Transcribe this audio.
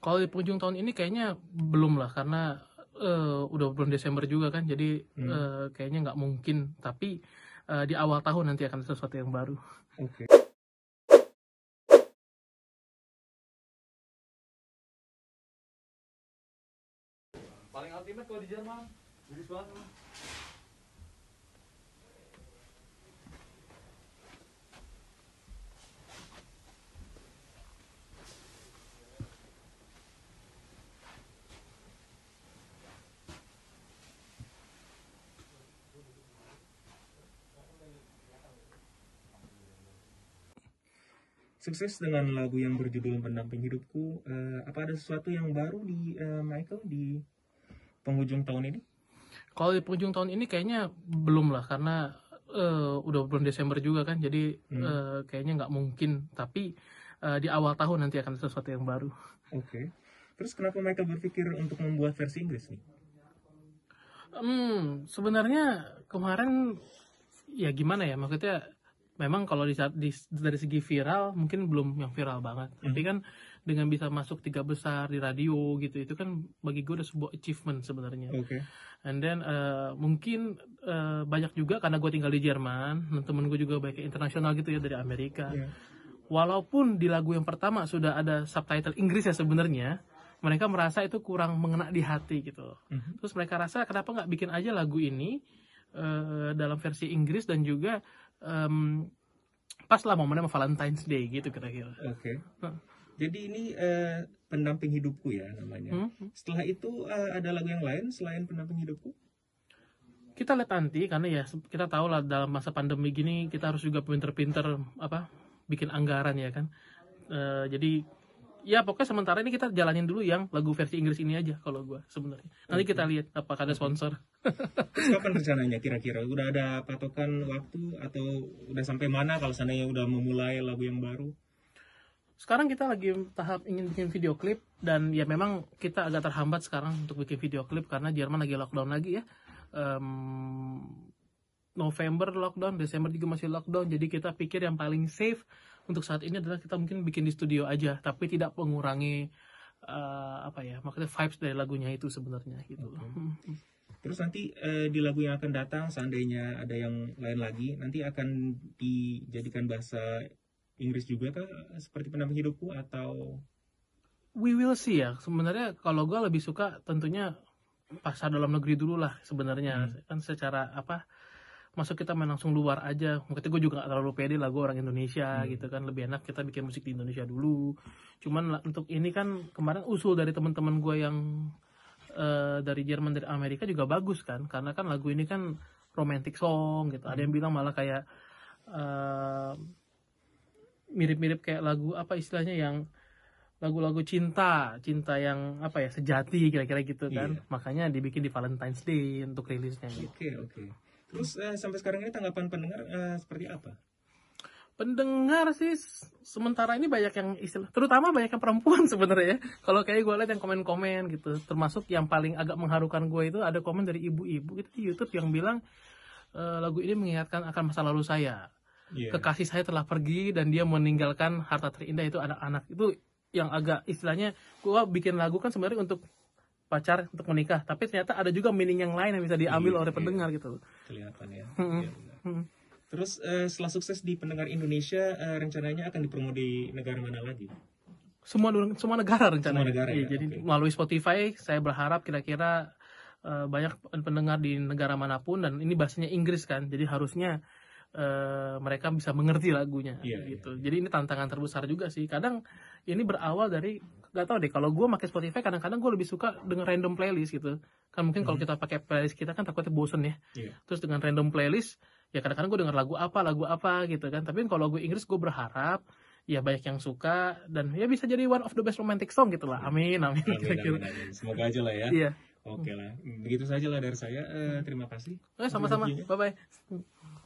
Kalau di penghujung tahun ini kayaknya belum lah karena uh, udah bulan Desember juga kan, jadi hmm. uh, kayaknya nggak mungkin. Tapi uh, di awal tahun nanti akan sesuatu yang baru. Oke. Okay. Paling ultimate kalau di Jerman, jadi banget. sukses dengan lagu yang berjudul Pendamping Hidupku. Uh, eh, apa ada sesuatu yang baru di uh, Michael di penghujung tahun ini? Kalau di penghujung tahun ini kayaknya belum lah karena uh, udah bulan Desember juga kan, jadi hmm. uh, kayaknya nggak mungkin. Tapi uh, di awal tahun nanti akan ada sesuatu yang baru. Oke. Okay. Terus kenapa Michael berpikir untuk membuat versi Inggris nih? Hmm, sebenarnya kemarin ya gimana ya maksudnya memang kalau di, di, dari segi viral mungkin belum yang viral banget hmm. tapi kan dengan bisa masuk tiga besar di radio gitu itu kan bagi gue udah sebuah achievement sebenarnya okay. and then uh, mungkin uh, banyak juga karena gue tinggal di Jerman dan temen gue juga banyak internasional gitu ya dari Amerika yeah. walaupun di lagu yang pertama sudah ada subtitle Inggris ya sebenarnya mereka merasa itu kurang mengena di hati gitu mm -hmm. terus mereka rasa kenapa nggak bikin aja lagu ini uh, dalam versi Inggris dan juga um, pas lah momennya sama Valentine's Day gitu kira-kira. Oke. Okay. Jadi ini uh, pendamping hidupku ya namanya. Hmm? Setelah itu uh, ada lagu yang lain selain pendamping hidupku? Kita lihat nanti karena ya kita tahu lah dalam masa pandemi gini kita harus juga pinter-pinter apa bikin anggaran ya kan. Uh, jadi ya pokoknya sementara ini kita jalanin dulu yang lagu versi Inggris ini aja kalau gue sebenarnya nanti okay. kita lihat apakah ada sponsor kapan rencananya kira-kira udah ada patokan waktu atau udah sampai mana kalau seandainya udah memulai lagu yang baru sekarang kita lagi tahap ingin bikin video klip dan ya memang kita agak terhambat sekarang untuk bikin video klip karena Jerman lagi lockdown lagi ya um, November lockdown, Desember juga masih lockdown. Jadi kita pikir yang paling safe untuk saat ini adalah kita mungkin bikin di studio aja, tapi tidak mengurangi uh, apa ya, maksudnya vibes dari lagunya itu sebenarnya gitu. Okay. Hmm, hmm. Terus nanti eh, di lagu yang akan datang, seandainya ada yang lain lagi, nanti akan dijadikan bahasa Inggris juga kah? Seperti penampil hidupku atau? We will see ya. Sebenarnya kalau gue lebih suka tentunya pasar dalam negeri dulu lah sebenarnya hmm. kan secara apa masa kita main langsung luar aja waktu gue juga gak terlalu pede lah gue orang Indonesia hmm. gitu kan lebih enak kita bikin musik di Indonesia dulu cuman untuk ini kan kemarin usul dari teman-teman gue yang uh, dari Jerman dari Amerika juga bagus kan karena kan lagu ini kan romantic song gitu hmm. ada yang hmm. bilang malah kayak mirip eh, mirip-mirip kayak lagu apa istilahnya yang lagu-lagu cinta, cinta yang apa ya sejati kira-kira gitu kan. Yeah. Makanya dibikin di Valentine's Day untuk rilisnya gitu. Oke, okay, oke. Okay. Terus uh, sampai sekarang ini tanggapan pendengar uh, seperti apa? Pendengar sih sementara ini banyak yang istilah, terutama banyak yang perempuan sebenarnya. Ya. Kalau kayak gue lihat yang komen-komen gitu, termasuk yang paling agak mengharukan gue itu ada komen dari ibu-ibu gitu di YouTube yang bilang e, lagu ini mengingatkan akan masa lalu saya. Yeah. Kekasih saya telah pergi dan dia meninggalkan harta terindah itu anak-anak itu yang agak istilahnya gue bikin lagu kan sebenarnya untuk pacar untuk menikah tapi ternyata ada juga meaning yang lain yang bisa diambil iya, oleh iya. pendengar gitu kelihatan ya, iya, terus uh, setelah sukses di pendengar Indonesia uh, rencananya akan dipromo di negara mana lagi semua semua negara rencananya semua negara, ya, ya? jadi okay. melalui Spotify saya berharap kira-kira uh, banyak pendengar di negara manapun dan ini bahasanya Inggris kan jadi harusnya e, mereka bisa mengerti lagunya iya, iya. gitu. Iya. Jadi ini tantangan terbesar juga sih. Kadang ini berawal dari nggak tahu deh kalau gue pakai Spotify kadang-kadang gue lebih suka dengan random playlist gitu. Kan mungkin kalau hmm. kita pakai playlist kita kan takutnya bosen ya. Iya. Terus dengan random playlist ya kadang-kadang gue dengar lagu apa lagu apa gitu kan. Tapi kalau gue Inggris gue berharap ya banyak yang suka dan ya bisa jadi one of the best romantic song gitu lah. Iya. Amin amin. amin, amin, amin. Semoga aja lah ya. Iya. Oke okay lah, begitu saja lah dari saya. Uh, terima kasih. Eh, sama-sama. Bye bye.